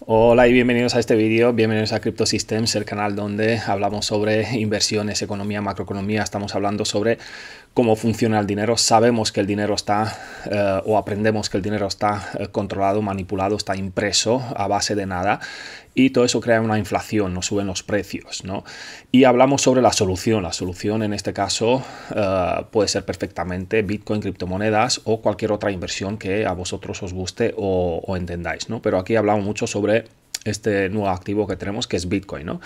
Hola y bienvenidos a este vídeo, bienvenidos a CryptoSystems, Systems, el canal donde hablamos sobre inversiones, economía, macroeconomía, estamos hablando sobre cómo funciona el dinero, sabemos que el dinero está eh, o aprendemos que el dinero está eh, controlado, manipulado, está impreso a base de nada y todo eso crea una inflación, nos suben los precios, ¿no? Y hablamos sobre la solución. La solución en este caso eh, puede ser perfectamente Bitcoin, criptomonedas o cualquier otra inversión que a vosotros os guste o, o entendáis, ¿no? Pero aquí hablamos mucho sobre este nuevo activo que tenemos que es Bitcoin, ¿no?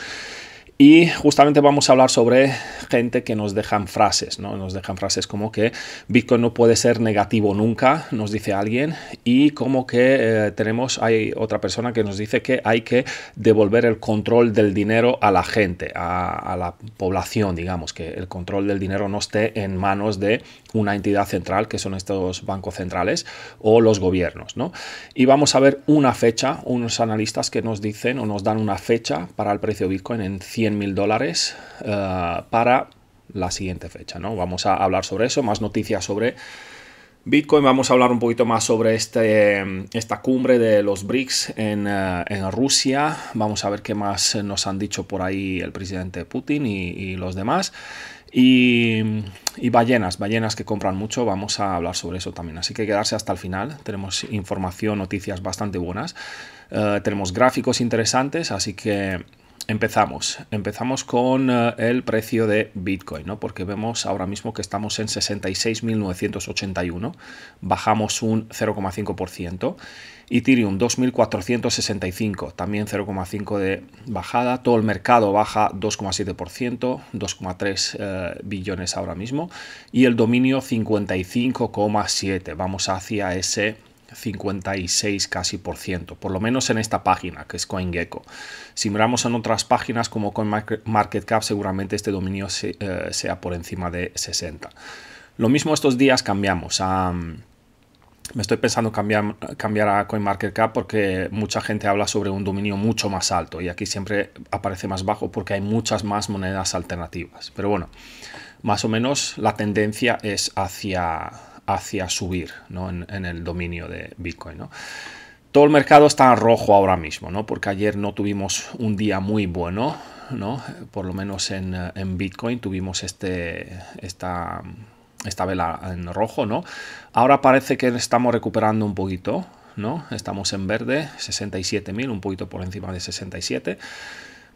Y justamente vamos a hablar sobre gente que nos dejan frases, ¿no? Nos dejan frases como que Bitcoin no puede ser negativo nunca, nos dice alguien, y como que eh, tenemos, hay otra persona que nos dice que hay que devolver el control del dinero a la gente, a la población, digamos, que el control del dinero no esté en manos de una entidad central, que son estos bancos centrales, o los gobiernos. ¿no? Y vamos a ver una fecha, unos analistas que nos dicen o nos dan una fecha para el precio de Bitcoin en 100.000 mil dólares eh, para la siguiente fecha. ¿no? Vamos a hablar sobre eso, más noticias sobre... Bitcoin, vamos a hablar un poquito más sobre este, esta cumbre de los BRICS en, eh, Rusia. Vamos a ver qué más nos han dicho por ahí el presidente Putin y los demás. Y, ballenas, ballenas que compran mucho, vamos a hablar sobre eso también. Así que quedarse hasta el final, tenemos información, noticias bastante buenas, eh, tenemos gráficos interesantes, así que empezamos. Empezamos con eh, el precio de Bitcoin, ¿no? Porque vemos ahora mismo que estamos en 66.981, bajamos un 0,5%. Ethereum 2.465, también 0,5 de bajada. Todo el mercado baja 2,7%, 2,3 eh, billones ahora mismo. Y el dominio 55,7. Vamos hacia ese 56 casi por ciento, por lo menos en esta página que es CoinGecko. Si miramos en otras páginas como CoinMarketCap, seguramente este dominio eh, sea por encima de 60. Lo mismo estos días cambiamos mm, me estoy pensando cambiar, cambiar a CoinMarketCap porque mucha gente habla sobre un dominio mucho más alto y aquí siempre aparece más bajo porque hay muchas más monedas alternativas. Pero bueno, más o menos la tendencia es hacia, hacia subir en, el dominio de Bitcoin. Todo el mercado está rojo ahora mismo, porque ayer no tuvimos un día muy bueno, ¿no? por lo menos en, Bitcoin tuvimos este, esta, esta vela en rojo. ¿no? Ahora parece que estamos recuperando un poquito, ¿no? estamos en verde, 67.000, un poquito por encima de 67.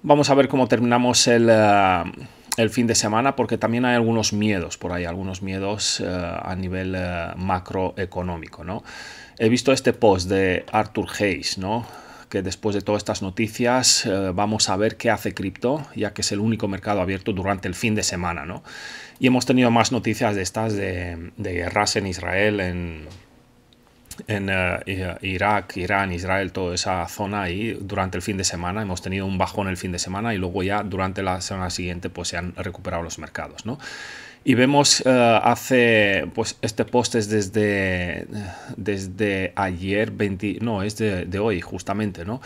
Vamos a ver cómo terminamos el... Eh, el fin de semana porque también hay algunos miedos por ahí, algunos miedos eh, a nivel eh, macroeconómico, ¿no? He visto este post de Arthur Hayes, ¿no? que después de todas estas noticias eh, vamos a ver qué hace cripto, ya que es el único mercado abierto durante el fin de semana, ¿no? Y hemos tenido más noticias de estas de guerras en Israel, en, en eh, Irak, Irán, Israel, toda esa zona ahí durante el fin de semana. Hemos tenido un bajón el fin de semana y luego ya durante la semana siguiente pues se han recuperado los mercados, ¿no? Y vemos, eh, hace, pues este post es desde, desde ayer, no, es de, hoy justamente, ¿no?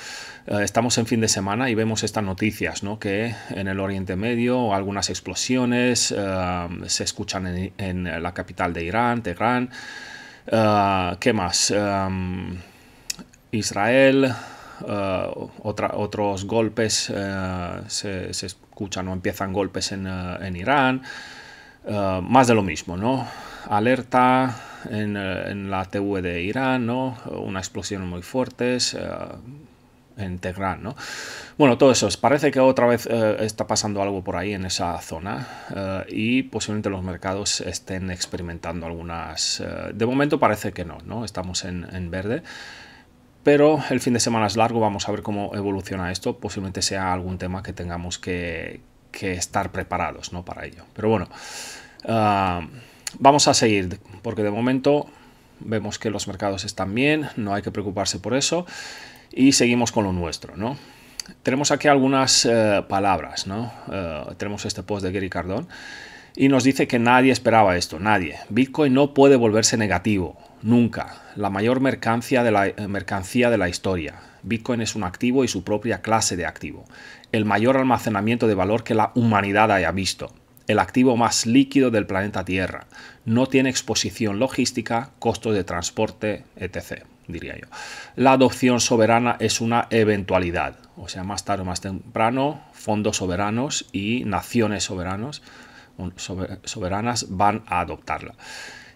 Eh, estamos en fin de semana y vemos estas noticias, ¿no? Que en el Oriente Medio algunas explosiones se escuchan en, en la capital de Irán, Teherán. Ah, ¿Qué más? Israel, ah, otros golpes ah, se, escuchan o empiezan golpes en, Irán. más de lo mismo, ¿no? Alerta en, la TV de Irán, ¿no? Una explosión muy fuerte en ¿no? Bueno, todo eso. Parece que otra vez eh, está pasando algo por ahí en esa zona eh, y posiblemente los mercados estén experimentando algunas... Eh, de momento parece que no, ¿no? Estamos en, verde pero el fin de semana es largo, vamos a ver cómo evoluciona esto, posiblemente sea algún tema que tengamos que, estar preparados ¿no? para ello. Pero bueno, ah, vamos a seguir, porque de momento vemos que los mercados están bien, no hay que preocuparse por eso y seguimos con lo nuestro, ¿no? Tenemos aquí algunas eh, palabras, ¿no? Eh, tenemos este post de Gary Cardón y nos dice que nadie esperaba esto, nadie. Bitcoin no puede volverse negativo, nunca. La mayor mercancía de la, eh, mercancía de la historia. Bitcoin es un activo y su propia clase de activo. El mayor almacenamiento de valor que la humanidad haya visto el activo más líquido del planeta Tierra. No tiene exposición logística, costos de transporte, etc diría yo. La adopción soberana es una eventualidad, o sea, más tarde o más temprano, fondos soberanos y naciones soberanos, soberanas van a adoptarla.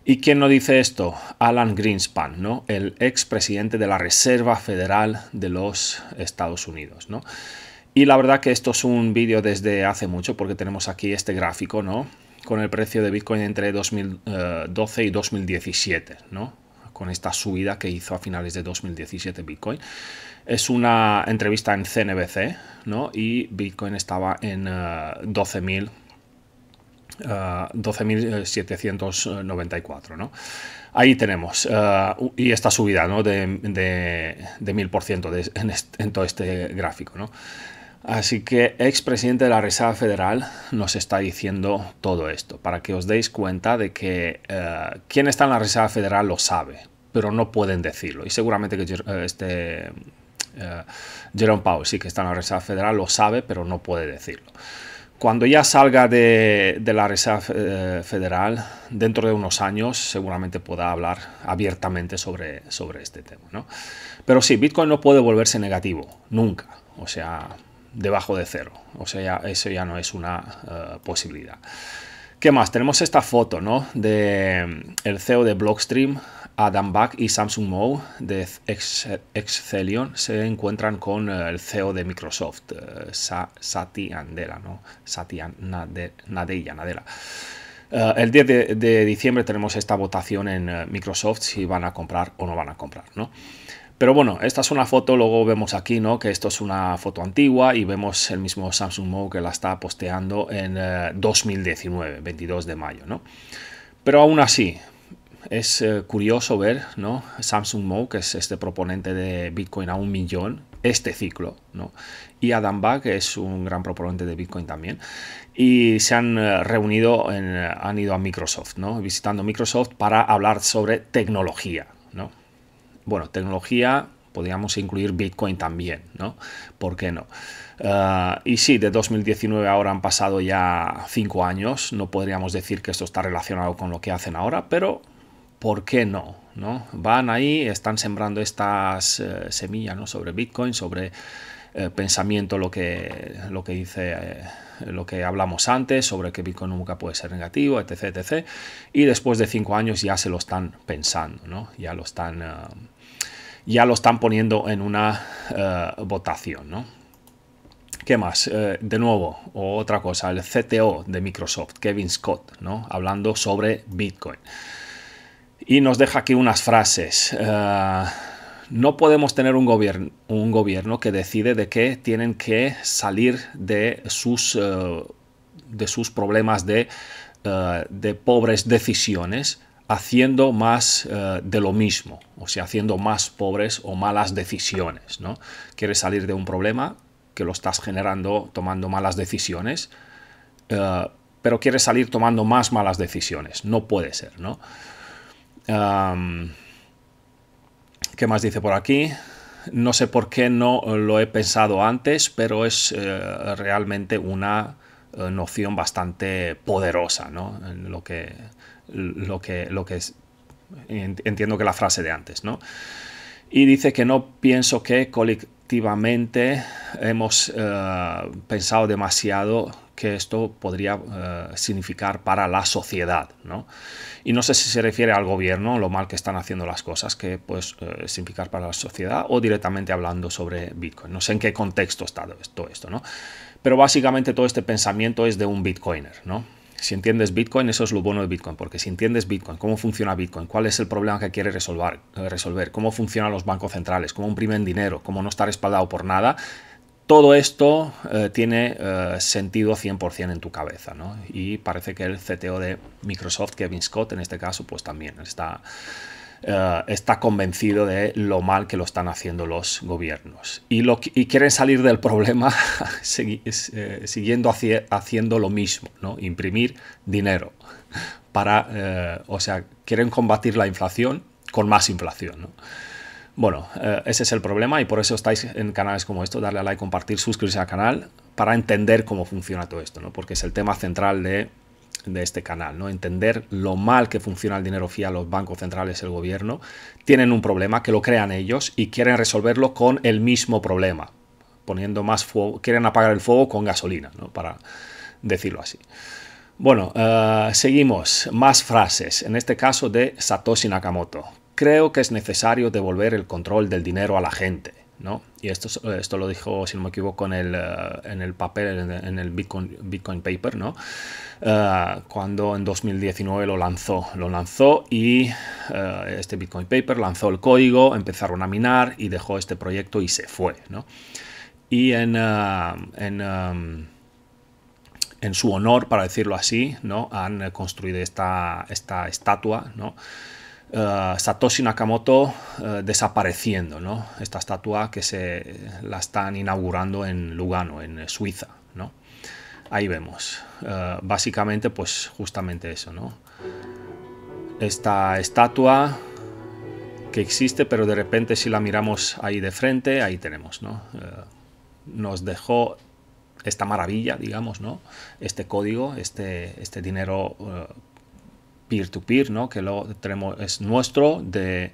¿Y quién no dice esto? Alan Greenspan, ¿no? el expresidente de la Reserva Federal de los Estados Unidos. ¿no? Y la verdad que esto es un vídeo desde hace mucho porque tenemos aquí este gráfico ¿no? con el precio de Bitcoin entre 2012 eh, y 2017. ¿no? con esta subida que hizo a finales de 2017 Bitcoin. Es una entrevista en CNBC, Y Bitcoin estaba en 12.000. Eh, 12.794, eh, ¿no? Ahí tenemos, eh, y esta subida, De, de, 1.000% en, todo este gráfico, ¿no? Así que expresidente de la Reserva Federal nos está diciendo todo esto, para que os deis cuenta de que eh, quien está en la Reserva Federal lo sabe, pero no pueden decirlo. Y seguramente que eh, este, eh, Jerome Powell sí que está en la Reserva Federal lo sabe, pero no puede decirlo. Cuando ya salga de, la Reserva Federal, dentro de unos años, seguramente pueda hablar abiertamente sobre, sobre este tema. Pero sí, Bitcoin no puede volverse negativo, nunca. O sea, debajo de cero. O sea, eso ya no es una eh, posibilidad. ¿Qué más? Tenemos esta foto, ¿no? De mm, el CEO de Blockstream, Adam Back y Samsung Mo de Excelion se encuentran con eh, el CEO de Microsoft, eh, Sati Nadella, ¿no? Satya Nadella, Nadella. el 10 de, diciembre tenemos esta votación en Microsoft si van a comprar o no van a comprar, ¿no? Pero bueno, esta es una foto, luego vemos aquí ¿no? que esto es una foto antigua y vemos el mismo Samsung Mode que la está posteando en 2019, eh, 22 de mayo. ¿no? Pero aún así, es eh, curioso ver ¿no? Samsung Mode, que es este proponente de Bitcoin a un millón, este ciclo, ¿no? Y Adam Back es un gran proponente de Bitcoin también. Y se han eh, reunido, han ido a Microsoft, ¿no? Visitando Microsoft para hablar sobre tecnología, ¿no? Bueno, tecnología, podríamos incluir Bitcoin también, ¿no? ¿Por qué no? Ah, y sí, de 2019 ahora han pasado ya cinco años, no podríamos decir que esto está relacionado con lo que hacen ahora, pero ¿por qué no? ¿no? Van ahí, están sembrando estas eh, semillas ¿no? sobre Bitcoin, sobre eh, pensamiento lo que, lo que dice eh, lo que hablamos antes sobre que Bitcoin nunca puede ser negativo, etc, etc. Y después de cinco años ya se lo están pensando, ¿no? Ya lo están, eh, ya lo están poniendo en una votación, ¿no? ¿Qué más? de nuevo, otra cosa, el CTO de Microsoft, Kevin Scott, ¿no? Hablando sobre Bitcoin. Y nos deja aquí unas frases no podemos tener un gobierno, un gobierno que decide de que tienen que salir de sus, eh, de sus problemas de, eh, de, pobres decisiones haciendo más eh, de lo mismo, o sea, haciendo más pobres o malas decisiones. ¿no? Quieres salir de un problema que lo estás generando tomando malas decisiones, pero quieres salir tomando más malas decisiones. No puede ser, ¿no? ¿Qué más dice por aquí? No sé por qué no lo he pensado antes, pero es eh, realmente una eh, noción bastante poderosa, ¿no? Lo que, lo que, lo que es, entiendo que la frase de antes, ¿no? Y dice que no pienso que colectivamente hemos eh, pensado demasiado que esto podría eh, significar para la sociedad. ¿no? Y no sé si se refiere al gobierno, lo mal que están haciendo las cosas, que pues eh, significar para la sociedad, o directamente hablando sobre Bitcoin. No sé en qué contexto está todo esto, ¿no? Pero básicamente todo este pensamiento es de un Bitcoiner, ¿no? Si entiendes Bitcoin, eso es lo bueno de Bitcoin, porque si entiendes Bitcoin, cómo funciona Bitcoin, cuál es el problema que quiere resolver, eh, resolver cómo funcionan los bancos centrales, cómo imprimen dinero, cómo no está respaldado por nada, todo esto eh, tiene eh, sentido 100% en tu cabeza, ¿no? Y parece que el CTO de Microsoft, Kevin Scott, en este caso, pues también está, eh, está convencido de lo mal que lo están haciendo los gobiernos. Y, quieren salir del problema siguiendo haciendo lo mismo, ¿no? Imprimir dinero para, o sea, quieren combatir la inflación con más inflación, ¿no? Bueno, eh, ese es el problema y por eso estáis en canales como esto, darle a like, compartir, suscribirse al canal para entender cómo funciona todo esto, ¿no? Porque es el tema central de, este canal, ¿no? Entender lo mal que funciona el dinero fiat, los bancos centrales, el gobierno, tienen un problema que lo crean ellos y quieren resolverlo con el mismo problema, poniendo más fuego, quieren apagar el fuego con gasolina, ¿no? Para decirlo así. Bueno, eh, seguimos. Más frases, en este caso de Satoshi Nakamoto creo que es necesario devolver el control del dinero a la gente. ¿no? Y esto, esto lo dijo, si no me equivoco, en el, eh, papel, en, el Bitcoin, Paper, ¿no? Eh, cuando en 2019 lo lanzó, lo lanzó y eh, este Bitcoin Paper lanzó el código, empezaron a minar y dejó este proyecto y se fue, ¿no? Y en, en, su honor, para decirlo así, ¿no? Han construido esta, esta estatua, ¿no? Eh, Satoshi Nakamoto eh, desapareciendo, ¿no? Esta estatua que se la están inaugurando en Lugano, en Suiza, ¿no? Ahí vemos. Eh, básicamente, pues justamente eso, ¿no? Esta estatua que existe, pero de repente si la miramos ahí de frente, ahí tenemos, ¿no? nos dejó esta maravilla, digamos, ¿no? Este código, este, este dinero peer-to-peer, -peer, to peer no que lo tenemos, es nuestro, de,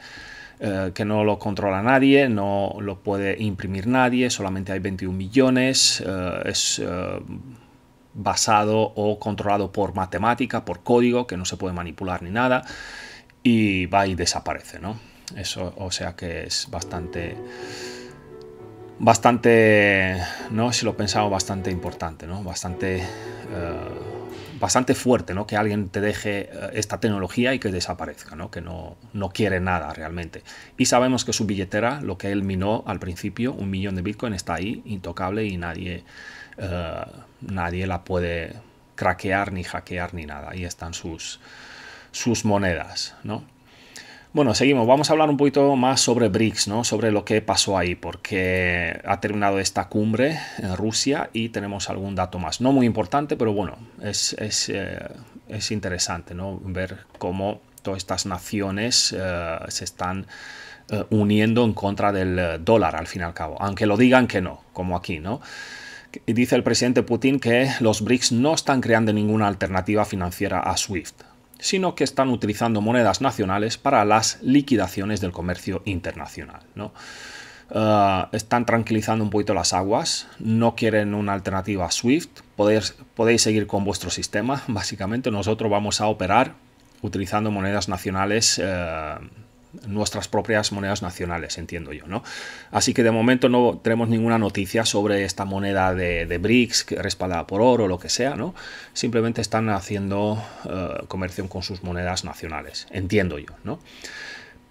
eh, que no lo controla nadie, no lo puede imprimir nadie, solamente hay 21 millones, eh, es eh, basado o controlado por matemática, por código, que no se puede manipular ni nada, y va y desaparece, ¿no? Eso, o sea que es bastante bastante, ¿no? si lo pensaba bastante importante, ¿no? bastante bastante fuerte, ¿no? Que alguien te deje eh, esta tecnología y que desaparezca, ¿no? Que no, no quiere nada realmente. Y sabemos que su billetera, lo que él minó al principio, un millón de Bitcoin, está ahí, intocable y nadie, eh, nadie la puede craquear, ni hackear, ni nada. Ahí están sus, sus monedas, ¿no? Bueno, seguimos. Vamos a hablar un poquito más sobre BRICS, ¿no? Sobre lo que pasó ahí, porque ha terminado esta cumbre en Rusia y tenemos algún dato más. No muy importante, pero bueno, es, eh, interesante, ¿no? Ver cómo todas estas naciones eh, se están eh, uniendo en contra del dólar, al fin y al cabo. Aunque lo digan que no, como aquí, ¿no? Y dice el presidente Putin que los BRICS no están creando ninguna alternativa financiera a SWIFT sino que están utilizando monedas nacionales para las liquidaciones del comercio internacional. ¿no? Ah, están tranquilizando un poquito las aguas, no quieren una alternativa SWIFT, podéis, seguir con vuestro sistema, básicamente nosotros vamos a operar utilizando monedas nacionales. Eh, nuestras propias monedas nacionales, entiendo yo, ¿no? Así que de momento no tenemos ninguna noticia sobre esta moneda de, de BRICS respaldada por oro o lo que sea, ¿no? Simplemente están haciendo eh, comercio con sus monedas nacionales, entiendo yo, ¿no?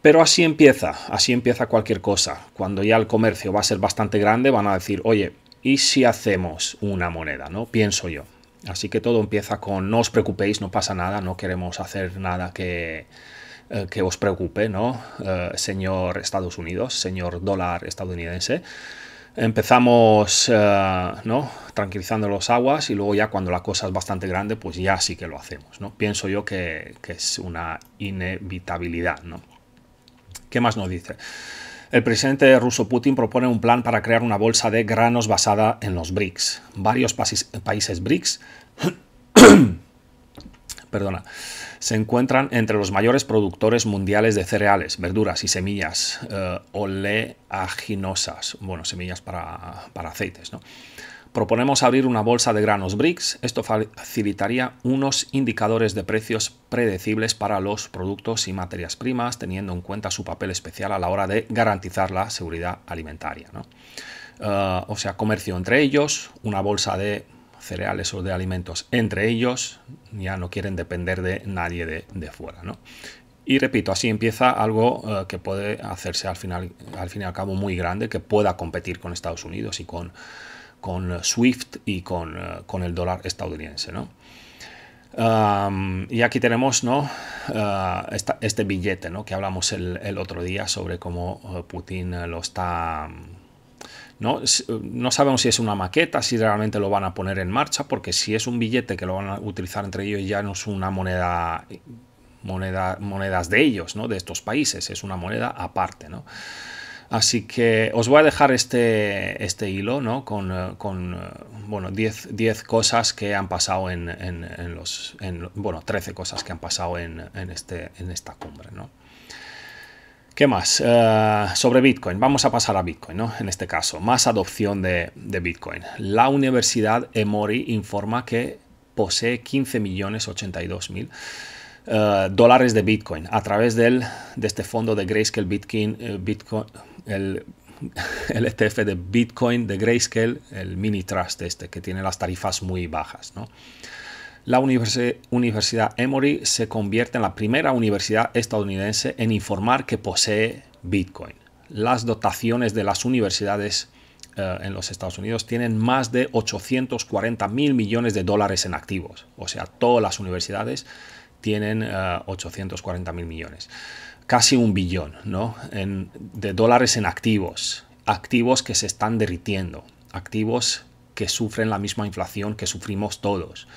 Pero así empieza, así empieza cualquier cosa. Cuando ya el comercio va a ser bastante grande, van a decir, oye, ¿y si hacemos una moneda? ¿No? Pienso yo. Así que todo empieza con no os preocupéis, no pasa nada, no queremos hacer nada que, eh, que os preocupe, ¿no? Eh, señor Estados Unidos, señor dólar estadounidense. Empezamos, eh, ¿no? Tranquilizando los aguas y luego ya cuando la cosa es bastante grande, pues ya sí que lo hacemos, ¿no? Pienso yo que, que es una inevitabilidad, ¿no? ¿Qué más nos dice? El presidente ruso Putin propone un plan para crear una bolsa de granos basada en los BRICS. Varios países BRICS perdona, se encuentran entre los mayores productores mundiales de cereales, verduras y semillas eh, oleaginosas, bueno, semillas para, para aceites, ¿no? Proponemos abrir una bolsa de granos BRICS. Esto facilitaría unos indicadores de precios predecibles para los productos y materias primas, teniendo en cuenta su papel especial a la hora de garantizar la seguridad alimentaria. ¿no? Eh, o sea, comercio entre ellos, una bolsa de cereales o de alimentos entre ellos, ya no quieren depender de nadie de, de fuera. ¿no? Y repito, así empieza algo eh, que puede hacerse al, final, al fin y al cabo muy grande, que pueda competir con Estados Unidos y con, con SWIFT y con, eh, con el dólar estadounidense. ¿no? y aquí tenemos ¿no? Eh, este billete ¿no? que hablamos el, otro día sobre cómo Putin lo está eh, ¿no? sabemos si es una maqueta, si realmente lo van a poner en marcha, porque si es un billete que lo van a utilizar entre ellos ya no es una moneda, eh, moneda monedas de ellos, ¿no? de estos países, es una moneda aparte. Así que os voy a dejar este, este hilo ¿no? con, eh, bueno, 10, cosas que han pasado en, los... bueno, 13 cosas que han pasado en, este, en esta cumbre. ¿no? ¿Qué más? Eh, sobre Bitcoin. Vamos a pasar a Bitcoin, ¿no? En este caso, más adopción de, Bitcoin. La Universidad Emory informa que posee 15 millones 82 mil eh, dólares de Bitcoin a través de este fondo de Grayscale Bitcoin, eh, Bitcoin el, el, ETF de Bitcoin de Grayscale, el mini trust este que tiene las tarifas muy bajas, ¿no? la Universidad Emory se convierte en la primera universidad estadounidense en informar que posee Bitcoin. Las dotaciones de las universidades eh, en los Estados Unidos tienen más de 840 mil millones de dólares en activos. O sea, todas las universidades tienen 840.000 eh, 840 mil millones. Casi un billón ¿no? de dólares en activos. Activos que se están derritiendo. Activos que sufren la misma inflación que sufrimos todos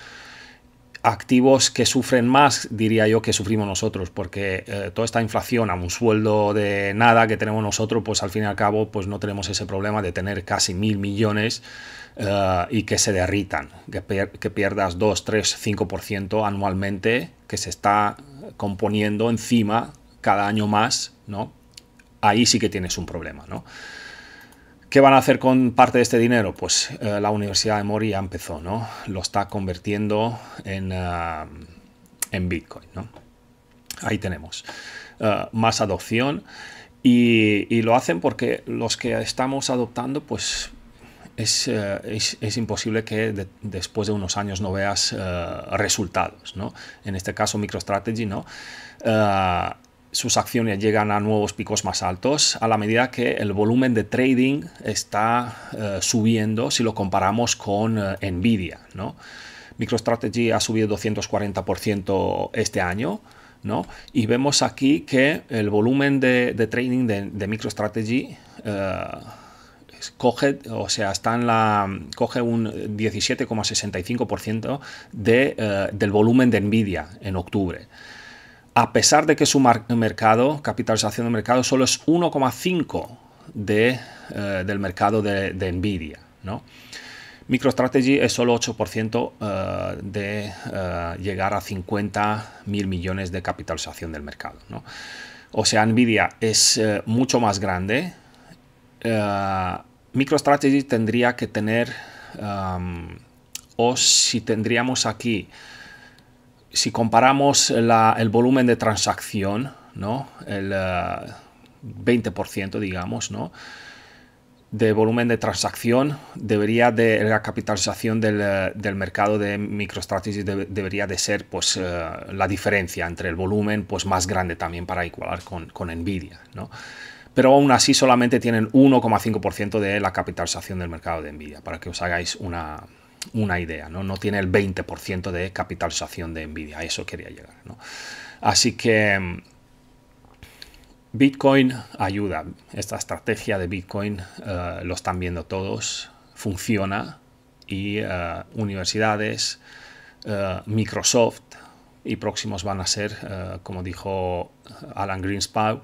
activos que sufren más, diría yo, que sufrimos nosotros, porque eh, toda esta inflación a un sueldo de nada que tenemos nosotros, pues al fin y al cabo, pues no tenemos ese problema de tener casi mil millones eh, y que se derritan, que, que pierdas 2, 3, 5% anualmente que se está componiendo encima cada año más, ¿no? Ahí sí que tienes un problema, ¿no? ¿Qué van a hacer con parte de este dinero? Pues eh, la Universidad de Mori ya empezó, ¿no? Lo está convirtiendo en, eh, en Bitcoin, ¿no? Ahí tenemos. Eh, más adopción. Y, lo hacen porque los que estamos adoptando, pues es, imposible que después de unos años no veas resultados, ¿no? En este caso MicroStrategy, ¿no? sus acciones llegan a nuevos picos más altos a la medida que el volumen de trading está eh, subiendo si lo comparamos con eh, Nvidia. ¿no? MicroStrategy ha subido 240% este año. ¿no? Y vemos aquí que el volumen de, trading de, MicroStrategy eh, coge, o sea, está en la, coge un 17,65% de, del volumen de Nvidia en octubre a pesar de que su mercado, capitalización de mercado, solo es 1,5 eh, del mercado de, Nvidia. MicroStrategy es solo 8% eh, de eh, llegar a 50 mil millones de capitalización del mercado. O sea, Nvidia es mucho más grande. MicroStrategy tendría que tener, o si tendríamos aquí si comparamos el volumen de transacción, ¿no? El 20%, eh, digamos, de volumen de transacción debería de la capitalización del, eh, mercado de MicroStrategy debería de ser pues eh, la diferencia entre el volumen pues más grande también para igualar con, Nvidia pero aún así solamente tienen 1,5% de la capitalización del mercado de Nvidia para que os hagáis una, una idea, ¿no? tiene el 20% de capitalización de Nvidia, a eso quería llegar, ¿no? Así que mm, Bitcoin ayuda, esta estrategia de Bitcoin eh, lo están viendo todos, funciona y eh, universidades, eh, Microsoft y próximos van a ser, como dijo Alan greenspan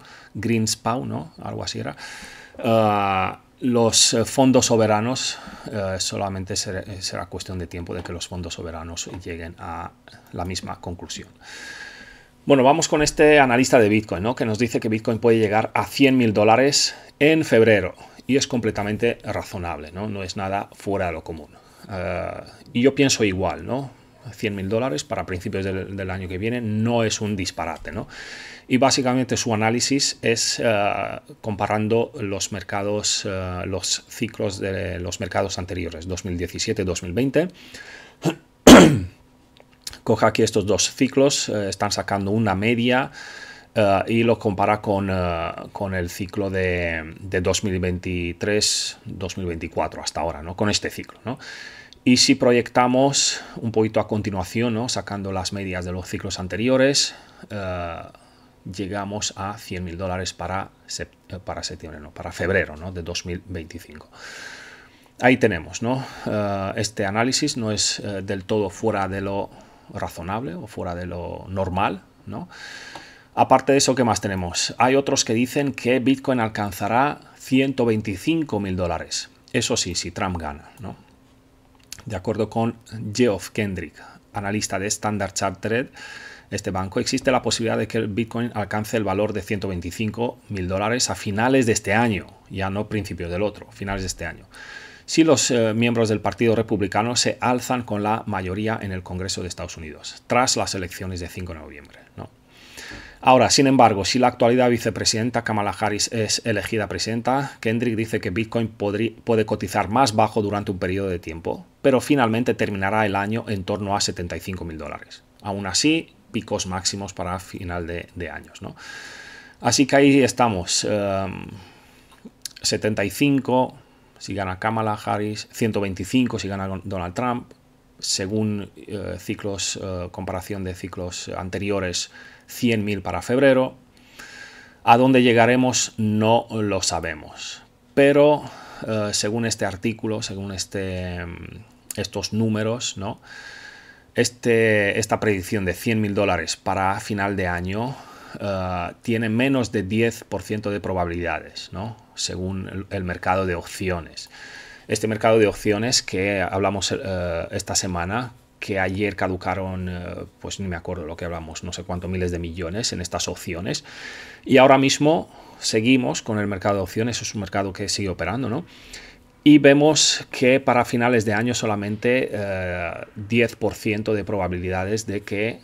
¿no? Algo así era los eh, fondos soberanos eh, solamente eh, será cuestión de tiempo de que los fondos soberanos lleguen a la misma conclusión. Bueno, vamos con este analista de Bitcoin, ¿no? que nos dice que Bitcoin puede llegar a 100 mil dólares en febrero y es completamente razonable, no, no es nada fuera de lo común. y yo pienso igual, ¿no? 100 mil dólares para principios del, año que viene, no es un disparate. ¿no? Y básicamente su análisis es eh, comparando los mercados, eh, los ciclos de los mercados anteriores, 2017-2020. Coja aquí estos dos ciclos, eh, están sacando una media. y lo compara con, con el ciclo de, 2023-2024 hasta ahora, ¿no? Con este ciclo, ¿no? Y si proyectamos un poquito a continuación, sacando las medias de los ciclos anteriores, eh, llegamos a 100 mil dólares eh, para, septiembre, no, para febrero de 2025. Ahí tenemos, ¿no? Eh, este análisis no es del todo fuera de lo razonable o fuera de lo normal, ¿no? Aparte de eso, ¿qué más tenemos? Hay otros que dicen que Bitcoin alcanzará 125.000 mil dólares. Eso sí, si Trump gana, ¿no? De acuerdo con Geoff Kendrick, analista de Standard Chartered, este banco, existe la posibilidad de que el Bitcoin alcance el valor de 125 mil dólares a finales de este año, ya no principios del otro, finales de este año, si los eh, miembros del Partido Republicano se alzan con la mayoría en el Congreso de Estados Unidos, tras las elecciones de 5 de noviembre. ¿no? Ahora, sin embargo, si la actualidad vicepresidenta Kamala Harris es elegida presidenta, Kendrick dice que Bitcoin puede cotizar más bajo durante un periodo de tiempo, pero finalmente terminará el año en torno a 75 mil dólares. Aún así, picos máximos para final de, años. ¿no? Así que ahí estamos. 75 em, si gana Kamala Harris, 125 si gana Donald Trump, según eh, ciclos, eh, comparación de ciclos anteriores, 100.000 para febrero. A dónde llegaremos no lo sabemos, pero eh, según este artículo, según este, mm, estos números, ¿no? Este, esta predicción de 100.000 dólares para final de año tiene menos de 10% de probabilidades, según el mercado de opciones este mercado de opciones que hablamos eh, esta semana, que ayer caducaron, eh, pues ni me acuerdo lo que hablamos, no sé cuántos miles de millones en estas opciones. Y ahora mismo seguimos con el mercado de opciones, es un mercado que sigue operando, ¿no? Y vemos que para finales de año solamente 10% eh, de probabilidades de que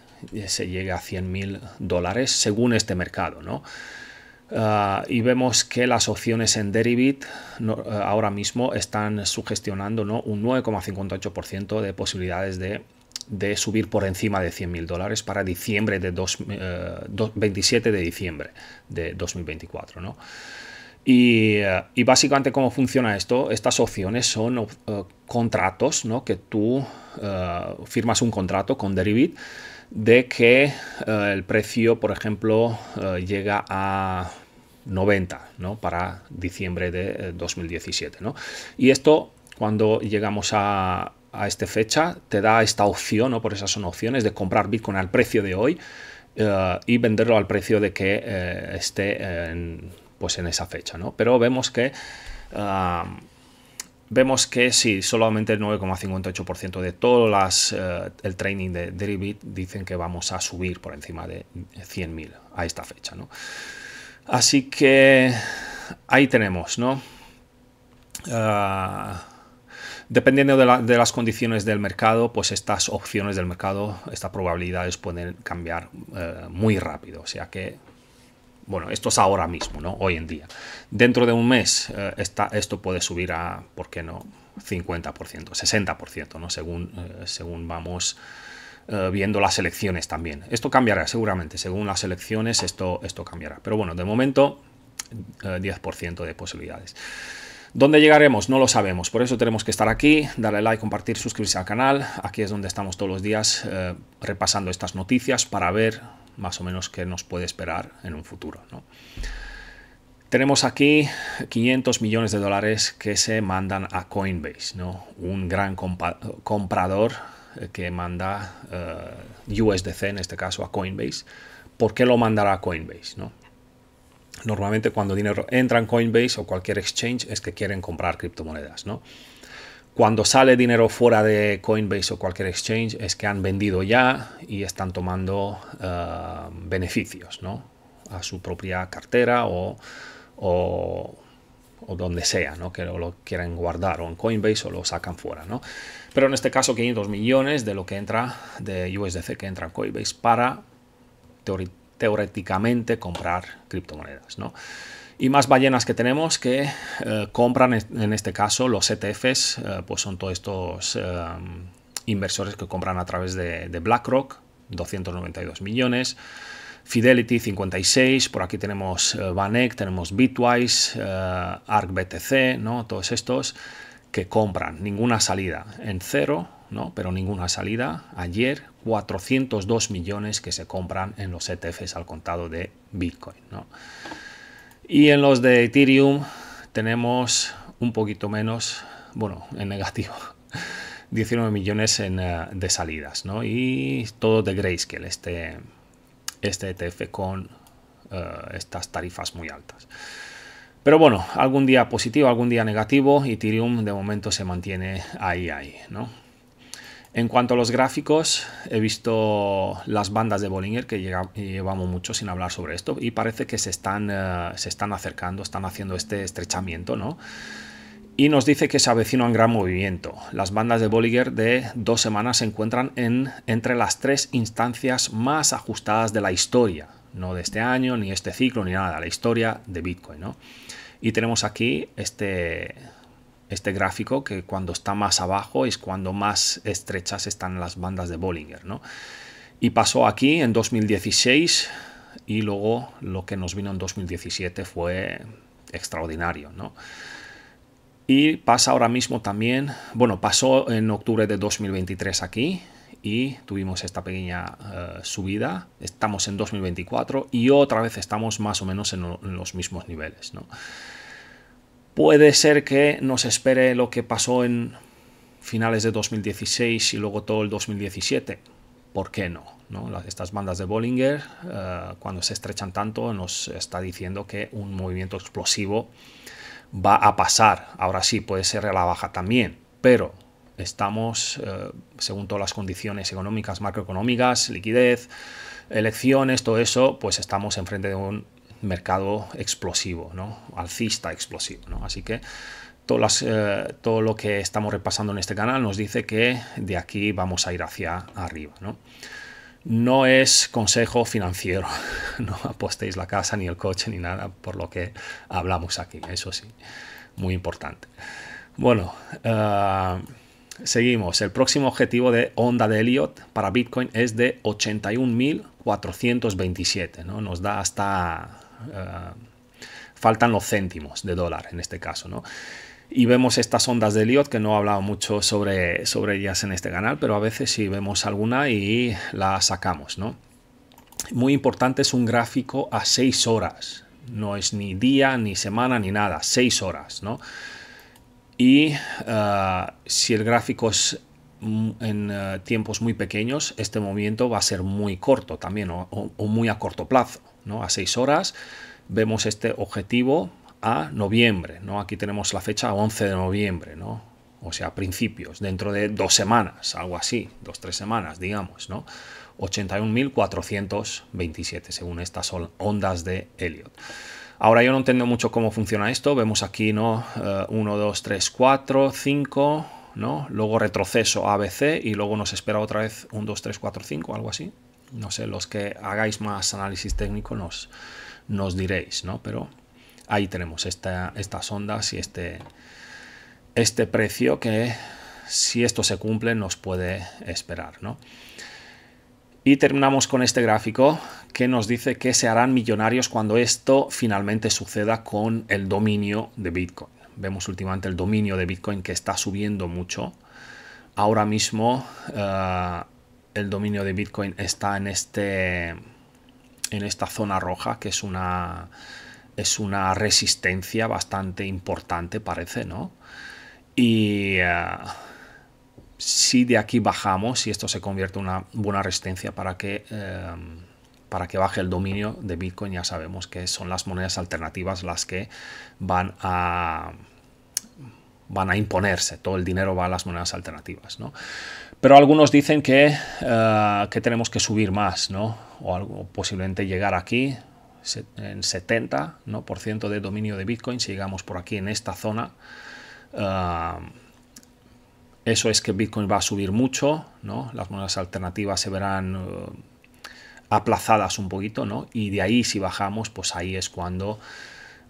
se llegue a 100 mil dólares según este mercado, ¿no? Ah, y vemos que las opciones en Derivit eh, ahora mismo están sugestionando un 9,58% de posibilidades de, subir por encima de 100.000 dólares para diciembre de 27 eh, de diciembre de 2024. ¿no? Eh, y, básicamente cómo funciona esto, estas opciones son contratos, que tú firmas un contrato con Derivit de que el precio, por ejemplo, llega a 90, ¿no? Para diciembre de 2017, eh, ¿no? Y esto, cuando llegamos a, esta fecha, te da esta opción, ¿no? Por esas son opciones de comprar Bitcoin al precio de hoy eh, y venderlo al precio de que eh, esté en, pues en esa fecha, ¿no? Pero vemos que... Ah, vemos que sí, solamente el 9,58% de todas las, el training de Deribit dicen que vamos a subir por encima de 100.000 a esta fecha. Así que ahí tenemos, ¿no? Ah, dependiendo de, las condiciones del mercado, pues estas opciones del mercado, estas probabilidades pueden cambiar eh, muy rápido. O sea que, bueno, esto es ahora mismo, ¿no? Hoy en día. Dentro de un mes, eh, esto puede subir a, ¿por qué no? 50%, 60%, ¿no? Según, eh, según vamos eh, viendo las elecciones también. Esto cambiará seguramente, según las elecciones esto, esto cambiará. Pero bueno, de momento 10% eh, de posibilidades. ¿Dónde llegaremos? No lo sabemos, por eso tenemos que estar aquí, darle like, compartir, suscribirse al canal. Aquí es donde estamos todos los días eh, repasando estas noticias para ver más o menos qué nos puede esperar en un futuro. Tenemos aquí 500 millones de dólares que se mandan a Coinbase, ¿no? un gran comprador que manda eh, USDC, en este caso a Coinbase, ¿por qué lo mandará a Coinbase? ¿no? Normalmente cuando dinero entra en Coinbase o cualquier exchange es que quieren comprar criptomonedas, ¿no? Cuando sale dinero fuera de Coinbase o cualquier exchange es que han vendido ya y están tomando eh, beneficios, A su propia cartera o, o o donde sea, ¿no? Que lo quieren guardar o en Coinbase o lo sacan fuera, Pero en este caso 500 millones de lo que entra de USDC que entra en Coinbase para teóricamente comprar criptomonedas, ¿no? Y más ballenas que tenemos que eh, compran, en este caso, los ETFs, eh, pues son todos estos eh, inversores que compran a través de BlackRock, 292 millones. Fidelity 56, por aquí tenemos eh, Vanek, tenemos Bitwise, eh, ArcBTC, ¿no? todos estos que compran, ninguna salida en cero, ¿no? pero ninguna salida. Ayer 402 millones que se compran en los ETFs al contado de Bitcoin. ¿no? Y en los de Ethereum tenemos un poquito menos, bueno, en negativo, 19 millones en, eh, de salidas, ¿no? Y todo de Grayscale, este, este ETF con eh, estas tarifas muy altas. Pero bueno, algún día positivo, algún día negativo, y TIRium de momento se mantiene ahí, ahí, ¿no? En cuanto a los gráficos, he visto las bandas de Bollinger, que llevamos mucho sin hablar sobre esto, y parece que se están, eh, se están acercando, están haciendo este estrechamiento, ¿no? Y nos dice que se avecina un gran movimiento. Las bandas de bollinger de dos semanas se encuentran en, entre las tres instancias más ajustadas de la historia. No de este año, ni este ciclo, ni nada. La historia de Bitcoin. Y tenemos aquí este, este gráfico que cuando está más abajo es cuando más estrechas están las bandas de Bollinger. Y pasó aquí en 2016 y luego lo que nos vino en 2017 fue extraordinario. ¿no? Y pasa ahora mismo también, bueno, pasó en octubre de 2023 aquí y tuvimos esta pequeña eh, subida. Estamos en 2024 y otra vez estamos más o menos en, los mismos niveles. Puede ser que nos espere lo que pasó en finales de 2016 y luego todo el 2017. ¿Por qué no? Estas bandas de Bollinger, eh, cuando se estrechan tanto, nos está diciendo que un movimiento explosivo va a pasar. Ahora sí, puede ser a la baja también, pero estamos, eh, según todas las condiciones económicas, macroeconómicas, liquidez, elecciones, todo eso, pues estamos enfrente de un mercado explosivo, ¿no? Alcista explosivo, ¿no? Así que todas eh, todo lo que estamos repasando en este canal nos dice que de aquí vamos a ir hacia arriba, ¿no? no es consejo financiero. No apostéis la casa, ni el coche, ni nada por lo que hablamos aquí. Eso sí, muy importante. Bueno, eh, seguimos. El próximo objetivo de onda de Elliot para Bitcoin es de 81.427. ¿no? Nos da hasta... Eh, faltan los céntimos de dólar en este caso. ¿no? y vemos estas ondas de Elliot, que no he hablado mucho sobre, sobre ellas en este canal, pero a veces sí vemos alguna y la sacamos, ¿no? Muy importante es un gráfico a 6 horas, no es ni día, ni semana, ni nada, 6 horas, ¿no? Y eh, si el gráfico es en eh, tiempos muy pequeños, este movimiento va a ser muy corto también o, o muy a corto plazo, ¿no? A 6 horas vemos este objetivo a noviembre, ¿no? Aquí tenemos la fecha 11 de noviembre, ¿no? O sea, principios, dentro de dos semanas, algo así, dos, tres semanas, digamos, ¿no? 81.427, según estas ondas de Elliot. Ahora yo no entiendo mucho cómo funciona esto, vemos aquí, ¿no? 1, 2, 3, 4, 5, ¿no? Luego retroceso ABC y luego nos espera otra vez 1, 2, 3, 4, 5, algo así. No sé, los que hagáis más análisis técnico nos, nos diréis, ¿no? Pero ahí tenemos esta, estas ondas y este, este precio que si esto se cumple nos puede esperar. Y terminamos con este gráfico que nos dice que se harán millonarios cuando esto finalmente suceda con el dominio de Bitcoin. Vemos últimamente el dominio de Bitcoin que está subiendo mucho. Ahora mismo eh, el dominio de Bitcoin está en, este, en esta zona roja, que es una, es una resistencia bastante importante, parece, ¿no? Y eh, si de aquí bajamos, si esto se convierte en una buena resistencia para que, eh, para que baje el dominio de Bitcoin, ya sabemos que son las monedas alternativas las que van a van a imponerse, todo el dinero va a las monedas alternativas, ¿no? Pero algunos dicen que, eh, que tenemos que subir más, ¿no? O algo, posiblemente llegar aquí, en 70% ¿no? de dominio de Bitcoin, si llegamos por aquí en esta zona, ah, eso es que Bitcoin va a subir mucho, ¿no? las monedas alternativas se verán eh, aplazadas un poquito, y de ahí si bajamos, pues ahí es cuando,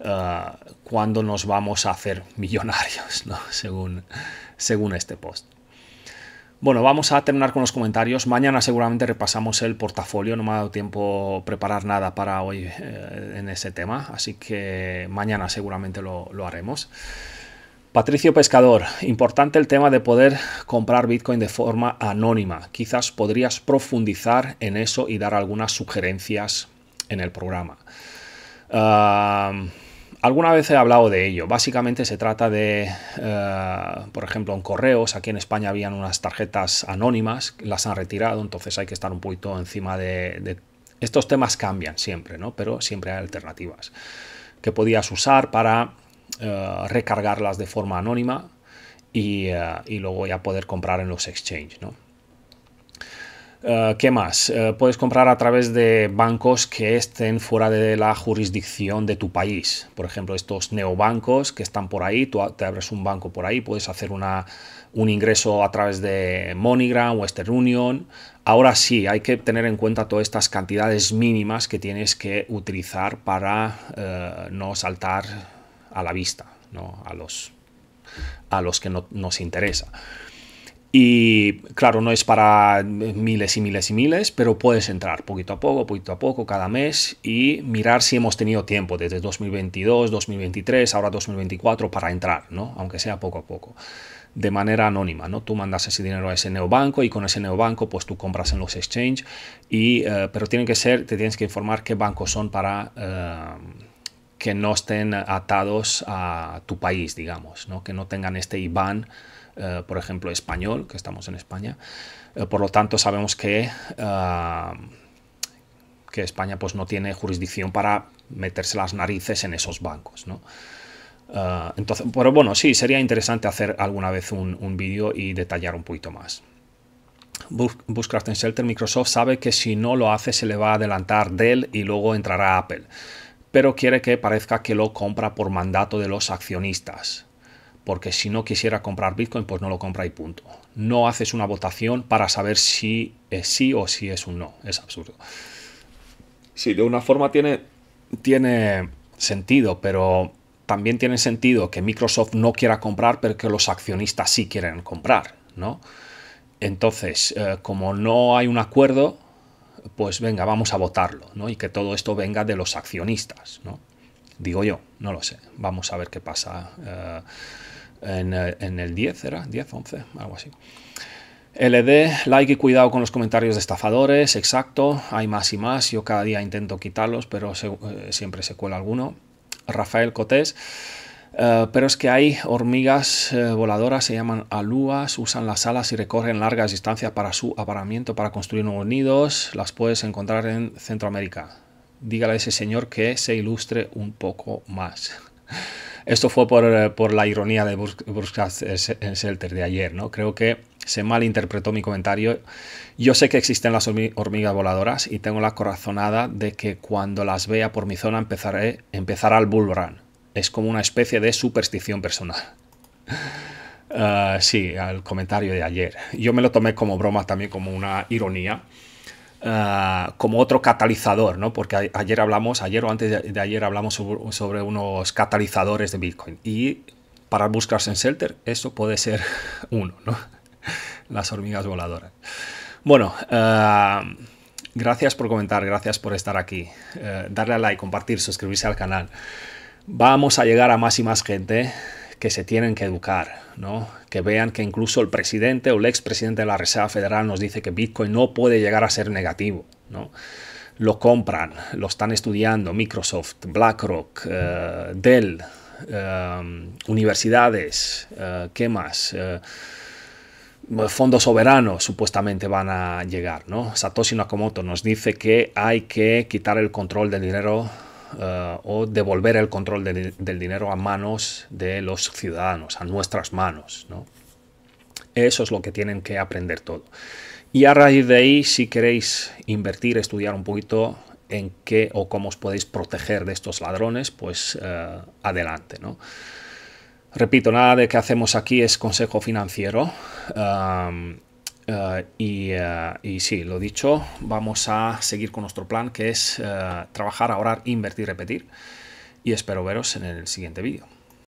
ah, cuando nos vamos a hacer millonarios, según, según este post. Bueno, vamos a terminar con los comentarios. Mañana seguramente repasamos el portafolio. No me ha dado tiempo preparar nada para hoy eh, en ese tema, así que mañana seguramente lo, haremos. Patricio Pescador, importante el tema de poder comprar Bitcoin de forma anónima. Quizás podrías profundizar en eso y dar algunas sugerencias en el programa. Ah, alguna vez he hablado de ello. Básicamente se trata de, eh, por ejemplo, en correos, aquí en España habían unas tarjetas anónimas, las han retirado, entonces hay que estar un poquito encima de... Estos temas cambian siempre, ¿no? Pero siempre hay alternativas que podías usar para eh, recargarlas de forma anónima y, eh, y luego ya poder comprar en los exchanges, ¿no? Eh, ¿Qué más? Eh, puedes comprar a través de bancos que estén fuera de la jurisdicción de tu país. Por ejemplo, estos neobancos que están por ahí, tú te abres un banco por ahí, puedes hacer un ingreso a través de MoneyGram, Western Union. Ahora sí, hay que tener en cuenta todas estas cantidades mínimas que tienes que utilizar para eh, no saltar a la vista, a, los, a los que no, nos interesa. Y claro, no es para miles y miles y miles, pero puedes entrar poquito a poco, poquito a poco, cada mes y mirar si hemos tenido tiempo desde 2022, 2023, ahora 2024 para entrar, ¿no? Aunque sea poco a poco de manera anónima, ¿no? Tú mandas ese dinero a ese neobanco y con ese neobanco pues tú compras en los exchange y eh, pero tienen que ser te tienes que informar qué bancos son para eh, que no estén atados a tu país, digamos, ¿no? Que no tengan este IBAN eh, por ejemplo, español, que estamos en España. Eh, por lo tanto, sabemos que, eh, que España pues, no tiene jurisdicción para meterse las narices en esos bancos. entonces, pero bueno, sí, sería interesante hacer alguna vez un, vídeo y detallar un poquito más. Bushcraft Shelter, Microsoft sabe que si no lo hace se le va a adelantar Dell y luego entrará Apple, pero quiere que parezca que lo compra por mandato de los accionistas porque si no quisiera comprar Bitcoin, pues no lo compra y punto. No haces una votación para saber si es sí o si es un no. Es absurdo. Sí, de una forma tiene, tiene sentido, pero también tiene sentido que Microsoft no quiera comprar, pero que los accionistas sí quieren comprar, ¿no? Entonces, eh, como no hay un acuerdo, pues venga, vamos a votarlo, ¿no? Y que todo esto venga de los accionistas, ¿no? Digo yo, no lo sé. Vamos a ver qué pasa. Eh, eh, en, el 10, ¿era? 10, 11, algo así. LD, like y cuidado con los comentarios de estafadores, exacto, hay más y más, yo cada día intento quitarlos, pero eh, siempre se cuela alguno. Rafael Cotés, eh, pero es que hay hormigas voladoras, se llaman alúas, usan las alas y recorren largas distancias para su aparamiento, para construir nuevos nidos, las puedes encontrar en Centroamérica. Dígale a ese señor que se ilustre un poco más. Esto fue por, eh, por la ironía de eh, en Selter de ayer, ¿no? Creo que se malinterpretó mi comentario. Yo sé que existen las hormigas voladoras y tengo la corazonada de que cuando las vea por mi zona empezaré, empezará el bull run. Es como una especie de superstición personal. Ah, sí, al comentario de ayer. Yo me lo tomé como broma, también como una ironía. Ah, como otro catalizador, ¿no? Porque ayer hablamos, ayer o antes de, ayer hablamos sobre, unos catalizadores de Bitcoin. Y para buscarse en Shelter, eso puede ser uno, ¿no? Las hormigas voladoras. Bueno, ah, gracias por comentar, gracias por estar aquí. Eh, darle a like, compartir, suscribirse al canal. Vamos a llegar a más y más gente que se tienen que educar, ¿no? que vean que incluso el presidente o el ex presidente de la Reserva Federal nos dice que Bitcoin no puede llegar a ser negativo. ¿no? Lo compran, lo están estudiando Microsoft, BlackRock, eh, Dell, eh, universidades, eh, ¿qué más? fondos soberanos supuestamente van a llegar, ¿no? Satoshi Nakamoto nos dice que hay que quitar el control del dinero eh, o devolver el control del dinero a manos de los ciudadanos, a nuestras manos. ¿no? Eso es lo que tienen que aprender todo. Y a raíz de ahí, si queréis invertir, estudiar un poquito en qué o cómo os podéis proteger de estos ladrones, pues eh, adelante. ¿no? Repito, nada de que hacemos aquí es consejo financiero. Eh, eh, y, sí, lo dicho, vamos a seguir con nuestro plan que es eh, trabajar, ahorrar, invertir, repetir. Y espero veros en el siguiente vídeo.